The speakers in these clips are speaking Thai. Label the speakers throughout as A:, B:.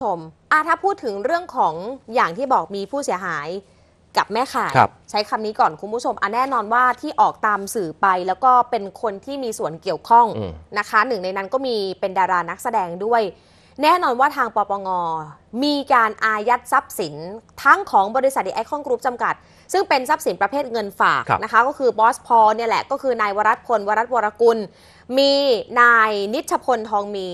A: ชมอ่ะถ้าพูดถึงเรื่องของอย่างที่บอกมีผู้เสียหายกับแม่ขาย ใช้คำนี้ก่อนคุณผู้ชมอ่ะแน่นอนว่าที่ออกตามสื่อไป แล้วก็เป็นคนที่มีส่วนเกี่ยวข้องนะคะ หนึ่งในนั้นก็มีเป็นดารานักแสดงด้วยแน่นอนว่าทางปปง มีการอายัดทรัพย์สินทั้งของบริษัทดีไอคอนกรุ๊ปจำกัด ซึ่งเป็นทรัพย์สินประเภทเงินฝากนะคะก็คือบอสพอเนี่ยแหละ ก็คือนายวรัตพล วรัตวรกุลมีนายนิชพลทองมี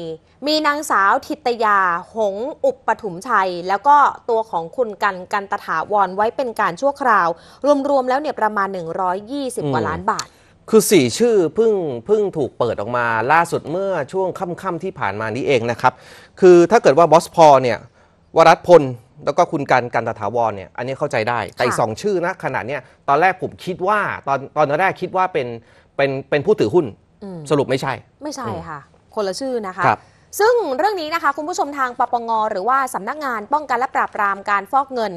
A: มีนางสาวทิตยาหงอุปปถุมชัย แล้วก็ตัวของคุณกันกันตถาวรไว้เป็นการชั่วคราว รวมๆแล้วเนี่ยประมาณ 120กว่าล้านบาท
B: คือ4ชื่อเพิ่งเพิ่งถูกเปิดออกมาล่าสุดเมื่อช่วงค่ำๆที่ผ่านมานี้เองนะครับ คือถ้าเกิดว่าบอสพอเนี่ย วรัตพล แล้วก็คุณการกันตถาวร เนี่ยอันนี้เข้าใจได้แต่สองชื่อนะขนาดเนี้ยตอนแรกผมคิดว่าตอนตอนแรกคิดว่าเป็นเป็นเป็นผู้ถือหุ้นสรุปไม่ใช่ ไม่ใช่ค่
A: ะ คนละชื่อนะคะซึ่งเรื่องนี้นะคะคุณผู้ชมทางปปงหรือว่าสำนักงานป้องกันและปราบปรามการฟอกเงิน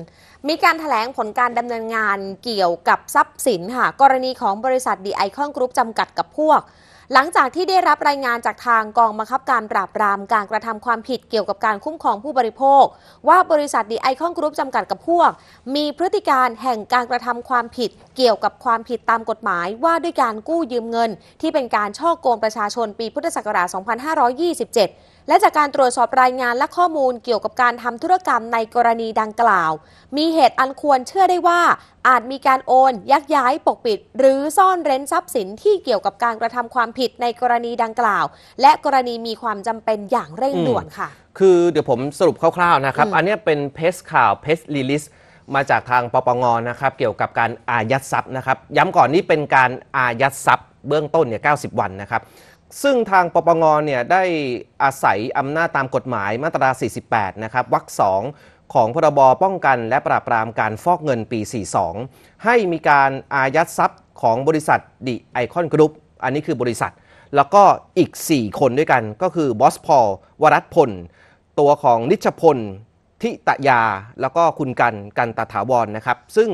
A: มีการถแถลงผลการดำเนินงานเกี่ยวกับทรัพย์สินค่ะ กรณีของบริษัทดีไอคอนกรุ๊ปจำกัดกับพวกหลังจากที่ได้รับรายงานจากทางกองบังคับการปราบปรามการกระทำความผิดเกี่ยวกับการคุ้มครองผู้บริโภคว่าบริษัทดีไอคอนกรุ๊ปจำกัดกับพวกมีพฤติการแห่งการกระทำความผิดเกี่ยวกับความผิดตามกฎหมายว่าด้วยการกู้ยืมเงิน ที่เป็นการช่อโกงประชาชนปีพุทธศักราช 2527และจากการตรวจสอบรายงานและข้อมูลเกี่ยวกับการทำธุรกรรมในกรณีดังกล่าว มีเหตุอันควรเชื่อได้ว่าอาจมีการโอน ยักย้ายปกปิด หรือซ่อนเร้นทรัพย์สินที่เกี่ยวกับการกระทำความผิดในกรณีดังกล่าว และกรณีมีความจำเป็นอย่างเร่งด่วนค่ะ
B: คือเดี๋ยวผมสรุปคร่าว ๆนะครับ อันนี้เป็นเพสข่าวเพสลีลิสมาจากทางปปงนะครับเกี่ยวกับการอายัดทรัพย์นะครับ ย้ำก่อนนี่เป็นการอายัดทรัพย์ เบื้องต้นเนี่ยเก้วันนะครับซึ่งทางปปงเนี่ยได้อาศัยอำนาจตามกฎหมายมาตรา 48 นะครับวรรคสอง ของพรบป้องกัน และปราบปรามการฟอกเงินปี 42 ให้มีการอายัดทรัพย์ของบริษัทดิไอคอนกรุ๊ปอันนี้คือบริษัท แล้วก็อีก 4 คนด้วยกัน ก็คือบอสพอลวรัตพล ตัวของนิชพล ทิตยาแล้วก็คุณกัน กันตถาวรนนะครับ ซึ่ง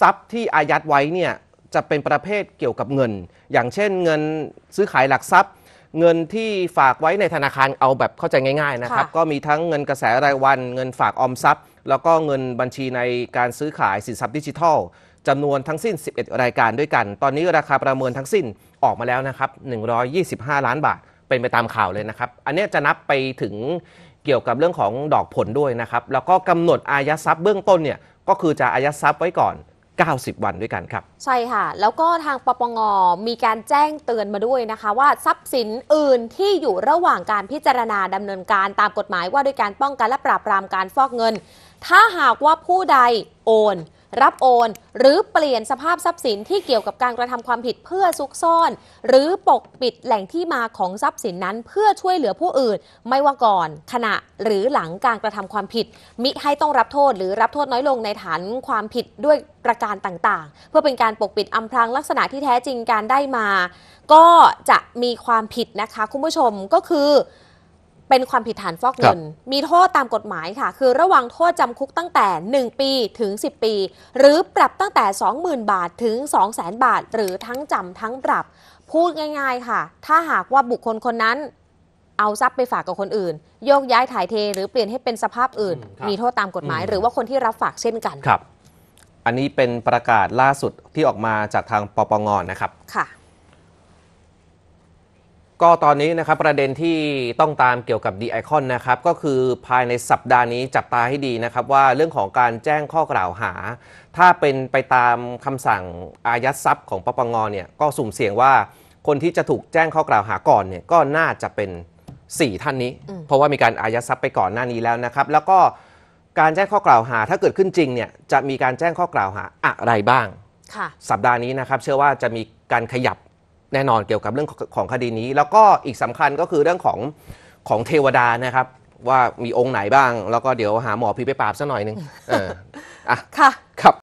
B: ทรัพย์ที่อายัดไว้เนี่ยจะเป็นประเภทเกี่ยวกับเงิน อย่างเช่น เงินซื้อขายหลักทรัพย์ เงินที่ฝากไว้ในธนาคารเอาแบบเข้าใจง่ายๆนะครับก็มีทั้งเงินกระแสรายวันเงินฝากออมทรัพย์ แล้วก็เงินบัญชีในการซื้อขายสินทรัพย์ดิจิทัลจำนวนทั้งสิ้น 11 รายการด้วยกัน ตอนนี้ราคาประเมินทั้งสิ้นออกมาแล้วนะครับ 125 ล้านบาทเป็นไปตามข่าวเลยนะครับอันนี้จะนับไปถึงเกี่ยวกับเรื่องของดอกผลด้วยนะครับแล้วก็กำหนดอายัดทรัพย์เบื้องต้นเนี่ยก็คือจะอายัดทรัพย์ไว้ก่อน90วันด้วยกันครับ
A: ใช่ค่ะ แล้วก็ทางปปงมีการแจ้งเตือนมาด้วยนะคะ ว่าทรัพย์สินอื่นที่อยู่ระหว่างการพิจารณาดำเนินการตามกฎหมายว่าด้วยการป้องกันและปราบปรามการฟอกเงิน ถ้าหากว่าผู้ใดโอนรับโอนหรือเปลี่ยนสภาพทรัพย์สินที่เกี่ยวกับการกระทำความผิดเพื่อซุกซ่อน หรือปกปิดแหล่งที่มาของทรัพย์สินนั้นเพื่อช่วยเหลือผู้อื่น ไม่ว่าก่อนขณะหรือหลังการกระทำความผิด มิให้ต้องรับโทษหรือรับโทษน้อยลงในฐานความผิดด้วยประการต่างๆ เพื่อเป็นการปกปิดอำพรางลักษณะที่แท้จริงการได้มา ก็จะมีความผิดนะคะ คุณผู้ชมก็คือเป็นความผิดฐานฟอกเงินมีโทษตามกฎหมายค่ะ คือระวังโทษจำคุกตั้งแต่ 1 ปี ถึง 10 ปี หรือปรับตั้งแต่ 20,000บาทถึง200,000บาท หรือทั้งจำ ทั้งปรับ พูดง่าย ๆค่ะ ถ้าหากว่าบุคคลคนนั้น เอาทรัพย์ไปฝากกับคนอื่น โยกย้ายถ่ายเทหรือเปลี่ยนให้เป็นสภาพอื่น มีโทษตามกฎหมาย หรือว่าคนที่รับฝากเช่นกัน
B: ครับ อันนี้เป็นประกาศล่าสุดที่ออกมาจากทางปปงนะครับค่ะก็ตอนนี้นะครับประเด็นที่ต้องตามเกี่ยวกับดีไอคอนนะครับก็คือภายในสัปดาห์นี้จับตาให้ดีนะครับว่าเรื่องของการแจ้งข้อกล่าวหา ถ้าเป็นไปตามคำสั่ง อายัดทรัพย์ของปปงเนี่ยก็สุ่มเสี่ยงว่าคนที่จะถูกแจ้งข้อกล่าวหาก่อนเนี่ยก็น่าจะเป็น 4 ท่านนี้ เพราะว่ามีการอายัดทรัพย์ไปก่อนหน้านี้แล้วนะครับแล้วก็การแจ้งข้อกล่าวหา ถ้าเกิดขึ้นจริงเนี่ยจะมีการแจ้งข้อกล่าวหาอะไรบ้างสัปดาห์นี้นะครับเชื่อว่าจะมีการขยับแน่นอนเกี่ยวกับเรื่องของคดีนี้ แล้วก็อีกสำคัญก็คือเรื่องของ ของเทวดานะครับ ว่ามีองค์ไหนบ้าง แล้วก็เดี๋ยวหาหมอพีไปปราบซะหน่อยหนึ่งอ่ะ ค่ะครับ